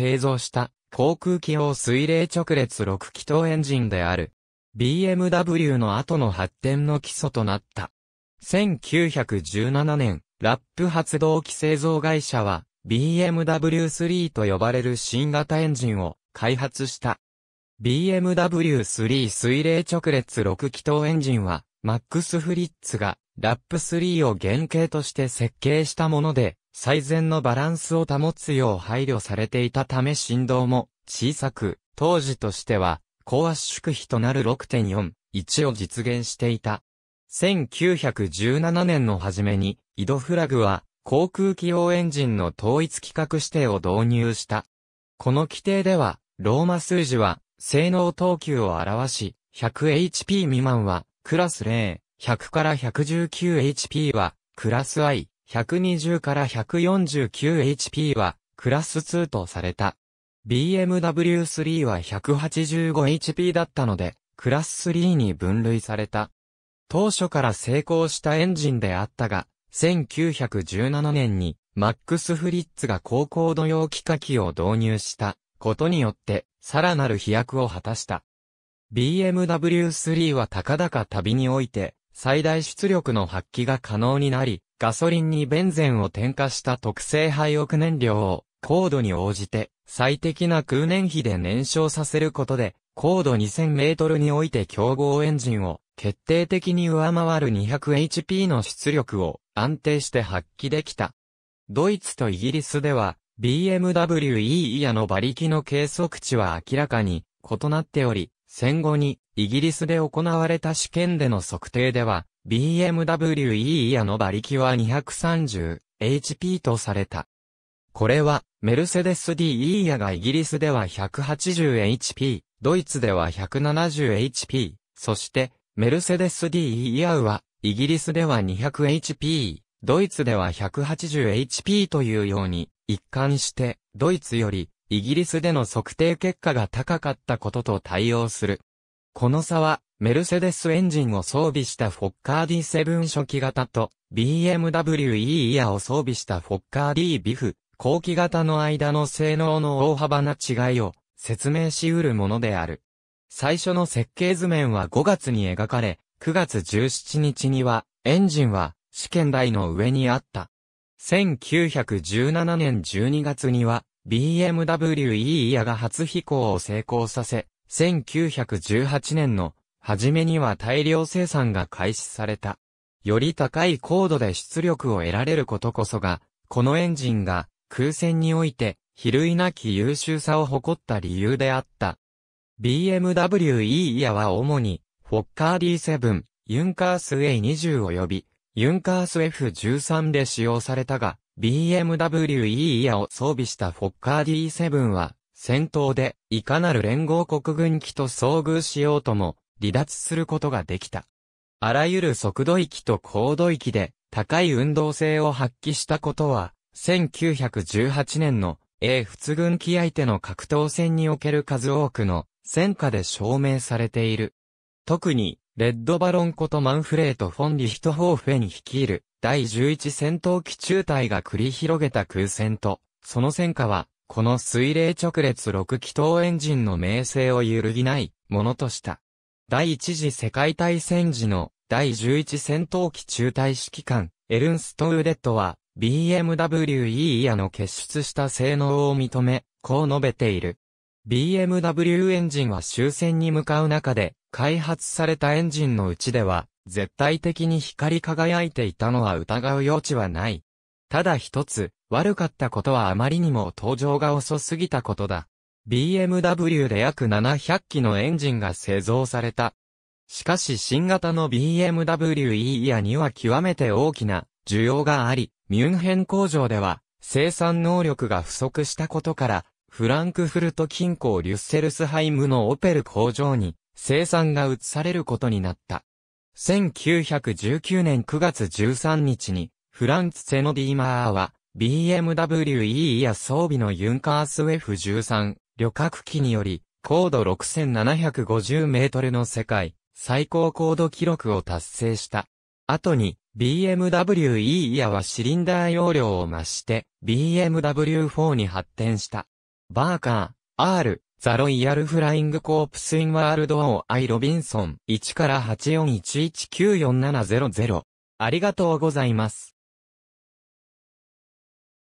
製造した航空機用水冷直列6気筒エンジンである BMW の後の発展の基礎となった。1917年、ラップ発動機製造会社は BMW3 と呼ばれる新型エンジンを開発した。BMW3 水冷直列6気筒エンジンは、マックス・フリッツがラップ3を原型として設計したもので、最善のバランスを保つよう配慮されていたため振動も小さく、当時としては高圧縮比となる6.4、1を実現していた。1917年の初めに、井戸フラグは航空機用エンジンの統一規格指定を導入した。この規定では、ローマ数字は性能等級を表し、100HP 未満はクラス0、100から 119HP はクラス I、120から 149HP はクラス2とされた。BMW3 は 185HP だったので、クラス3に分類された。当初から成功したエンジンであったが、1917年にマックス・フリッツが高高度用機械機を導入したことによって、さらなる飛躍を果たした。BMW3 は高々旅において、最大出力の発揮が可能になり、ガソリンにベンゼンを添加した特性廃屋燃料を高度に応じて最適な空燃費で燃焼させることで、高度2000メートルにおいて競合エンジンを決定的に上回る 200HP の出力を安定して発揮できた。ドイツとイギリスでは BMW E イヤの馬力の計測値は明らかに異なっており、戦後にイギリスで行われた試験での測定では、BMW E イヤの馬力は 230HP とされた。これは、メルセデス D イヤがイギリスでは 180HP、ドイツでは 170HP、そして、メルセデス D イヤは、イギリスでは 200HP、ドイツでは 180HP というように、一貫して、ドイツより、イギリスでの測定結果が高かったことと対応する。この差は、メルセデスエンジンを装備したフォッカー D7 初期型と、BMW E イヤーを装備したフォッカー D ビフ、後期型の間の性能の大幅な違いを説明し得るものである。最初の設計図面は5月に描かれ、9月17日には、エンジンは試験台の上にあった。1917年12月には、BMW E イヤが初飛行を成功させ、1918年の初めには大量生産が開始された。より高い高度で出力を得られることこそが、このエンジンが空戦において比類なき優秀さを誇った理由であった。BMW E イヤは主に、フォッカー D7、ユンカース A20 及び、ユンカース F13 で使用されたが、BMW E イヤを装備したフォッカー D7 は、戦闘で、いかなる連合国軍機と遭遇しようとも、離脱することができた。あらゆる速度域と高度域で、高い運動性を発揮したことは、1918年の英仏軍機相手の格闘戦における数多くの戦火で証明されている。特に、レッドバロンことマンフレート・フォン・リヒトホーフェに率いる第11戦闘機中隊が繰り広げた空戦と、その戦火はこの水冷直列6気筒エンジンの名声を揺るぎないものとした。第一次世界大戦時の第11戦闘機中隊指揮官、エルンストウデットは、BMW E イヤの結出した性能を認め、こう述べている。BMW エンジンは終戦に向かう中で、開発されたエンジンのうちでは、絶対的に光り輝いていたのは疑う余地はない。ただ一つ、悪かったことはあまりにも登場が遅すぎたことだ。BMW で約700機のエンジンが製造された。しかし新型の BMW E イヤには極めて大きな需要があり、ミュンヘン工場では生産能力が不足したことから、フランクフルト近郊リュッセルスハイムのオペル工場に生産が移されることになった。1919年9月13日にフランツ・セノディーマーは BMWe や装備のユンカース F13 旅客機により高度6750メートルの世界最高高度記録を達成した。後に BMWe やはシリンダー容量を増して BMW4 に発展した。バーカー、R、ザロイヤルフライングコープスインワールドオーアイロビンソン1から841194700ありがとうございます。